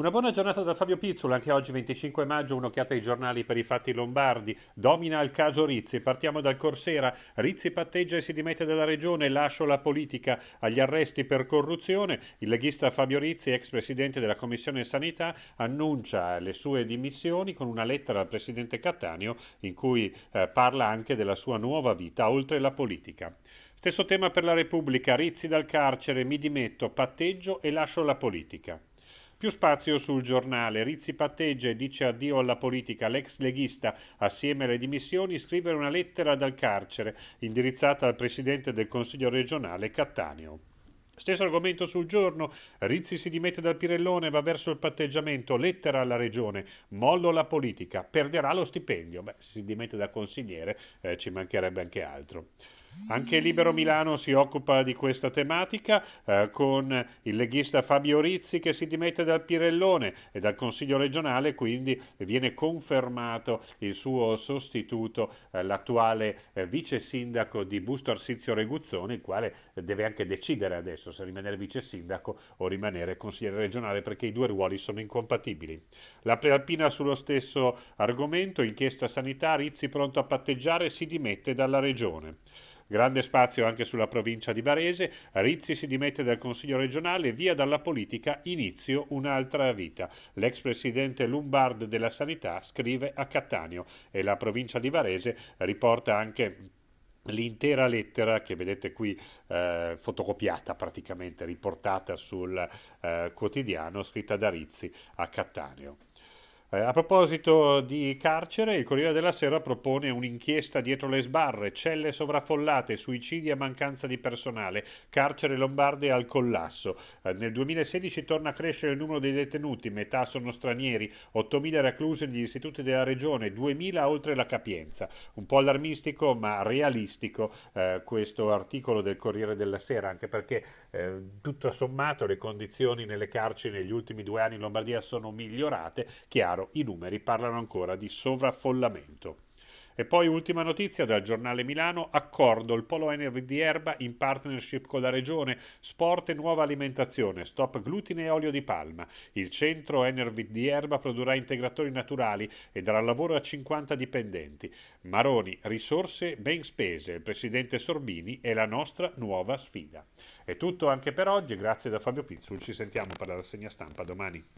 Una buona giornata da Fabio Pizzula, anche oggi 25 maggio, un'occhiata ai giornali per i fatti lombardi. Domina il caso Rizzi, partiamo dal Corsera. Rizzi patteggia e si dimette dalla regione, lascio la politica agli arresti per corruzione. Il leghista Fabio Rizzi, ex presidente della Commissione Sanità, annuncia le sue dimissioni con una lettera al presidente Cattaneo in cui eh, parla anche della sua nuova vita oltre la politica. Stesso tema per la Repubblica, Rizzi dal carcere, mi dimetto, patteggio e lascio la politica. Più spazio sul giornale. Rizzi patteggia e dice addio alla politica. L'ex leghista, assieme alle dimissioni, scrive una lettera dal carcere indirizzata al presidente del Consiglio regionale Cattaneo. Stesso argomento sul giorno. Rizzi si dimette dal Pirellone, va verso il patteggiamento, lettera alla regione, mollo la politica, perderà lo stipendio. Beh, si dimette da consigliere, eh, ci mancherebbe anche altro. Anche Libero Milano si occupa di questa tematica eh, con il leghista Fabio Rizzi che si dimette dal Pirellone e dal Consiglio regionale, quindi viene confermato il suo sostituto, eh, l'attuale eh, vice sindaco di Busto Arsizio Reguzzone, il quale eh, deve anche decidere adesso stesso se rimanere vice sindaco o rimanere consigliere regionale perché i due ruoli sono incompatibili. La prealpina sullo stesso argomento, inchiesta sanità, Rizzi pronto a patteggiare, si dimette dalla regione. Grande spazio anche sulla provincia di Varese, Rizzi si dimette dal Consiglio regionale, via dalla politica, inizio un'altra vita. L'ex presidente Lombard della Sanità scrive a Cattaneo e la provincia di Varese riporta anche l'intera lettera che vedete qui eh, fotocopiata praticamente riportata sul eh, quotidiano scritta da Rizzi a Cattaneo. Eh, a proposito di carcere, il Corriere della Sera propone un'inchiesta dietro le sbarre, celle sovraffollate, suicidi a mancanza di personale, carcere lombarde al collasso. Eh, nel 2016 torna a crescere il numero dei detenuti, metà sono stranieri, 8.000 reclusi negli istituti della regione, 2.000 oltre la capienza. Un po' allarmistico ma realistico eh, questo articolo del Corriere della Sera, anche perché eh, tutto sommato le condizioni nelle carceri negli ultimi due anni in Lombardia sono migliorate, chiaro chiaro, i numeri parlano ancora di sovraffollamento. E poi ultima notizia dal giornale Milano, accordo il Polo Energy di Erba in partnership con la Regione, sport e nuova alimentazione, stop glutine e olio di palma. Il centro Energy di Erba produrrà integratori naturali e darà lavoro a 50 dipendenti. Maroni, risorse ben spese, il presidente Sorbini è la nostra nuova sfida. È tutto anche per oggi, grazie da Fabio Pizzul, ci sentiamo per la rassegna stampa domani.